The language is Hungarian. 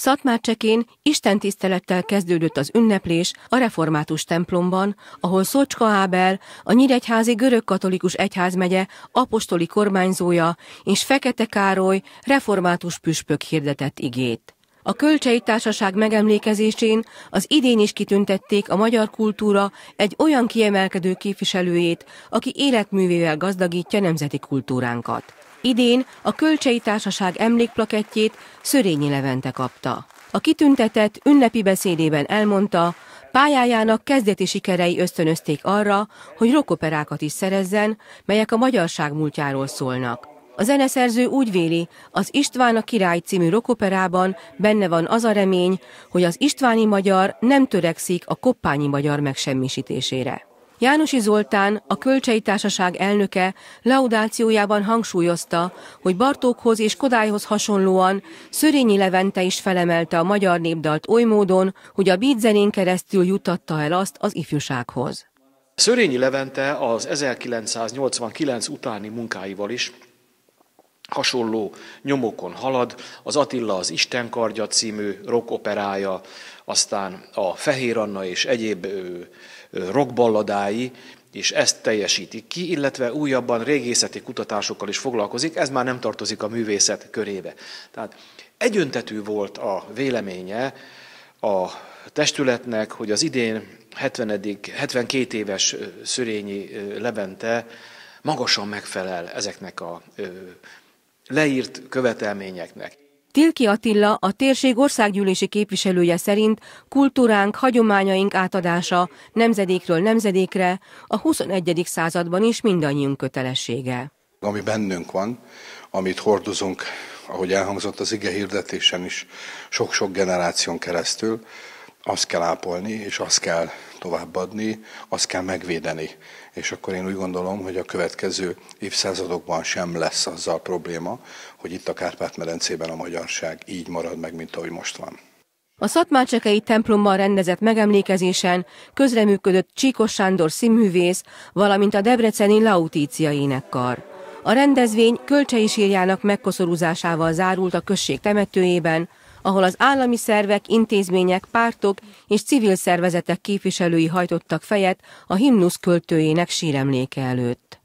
Szatmárcsekén tisztelettel kezdődött az ünneplés a református templomban, ahol Szocska Ábel, a Nyíregyházi görögkatolikus egyházmegye apostoli kormányzója és Fekete Károly református püspök hirdetett igét. A Kölcsei Társaság megemlékezésén az idén is kitüntették a magyar kultúra egy olyan kiemelkedő képviselőjét, aki életművével gazdagítja nemzeti kultúránkat. Idén a Kölcsei Társaság emlékplakettjét Szörényi Levente kapta. A kitüntetett ünnepi beszédében elmondta, pályájának kezdeti sikerei ösztönözték arra, hogy rokoperákat is szerezzen, melyek a magyarság múltjáról szólnak. A zeneszerző úgy véli, az István a király című rokoperában benne van az a remény, hogy az istváni magyar nem törekszik a koppányi magyar megsemmisítésére. Jánosi Zoltán, a Kölcsei Társaság elnöke laudációjában hangsúlyozta, hogy Bartókhoz és Kodályhoz hasonlóan Szörényi Levente is felemelte a magyar népdalt oly módon, hogy a bídzenén keresztül jutatta el azt az ifjúsághoz. Szörényi Levente az 1989 utáni munkáival is hasonló nyomokon halad. Az Attila az Isten kardja című operája, aztán a Fehér Anna és egyéb rockballadái, és ezt teljesítik, ki, illetve újabban régészeti kutatásokkal is foglalkozik, ez már nem tartozik a művészet körébe. Tehát egyöntetű volt a véleménye a testületnek, hogy az idén 70. 72 éves Szörényi Levente magasan megfelel ezeknek a leírt követelményeknek. Tilki Attila, a térség országgyűlési képviselője szerint kultúránk, hagyományaink átadása nemzedékről nemzedékre a 21. században is mindannyiunk kötelessége. Ami bennünk van, amit hordozunk, ahogy elhangzott az ige hirdetésen is, sok-sok generáción keresztül, azt kell ápolni, és azt kell továbbadni, azt kell megvédeni. És akkor én úgy gondolom, hogy a következő évszázadokban sem lesz azzal probléma, hogy itt a Kárpát-medencében a magyarság így marad meg, mint ahogy most van. A szatmácsekei templommal rendezett megemlékezésen közreműködött Csíkos Sándor színművész, valamint a debreceni Lautícia énekkar. A rendezvény Kölcsei sírjának megkoszorúzásával zárult a község temetőjében, ahol az állami szervek, intézmények, pártok és civil szervezetek képviselői hajtottak fejet a himnusz költőjének síremléke előtt.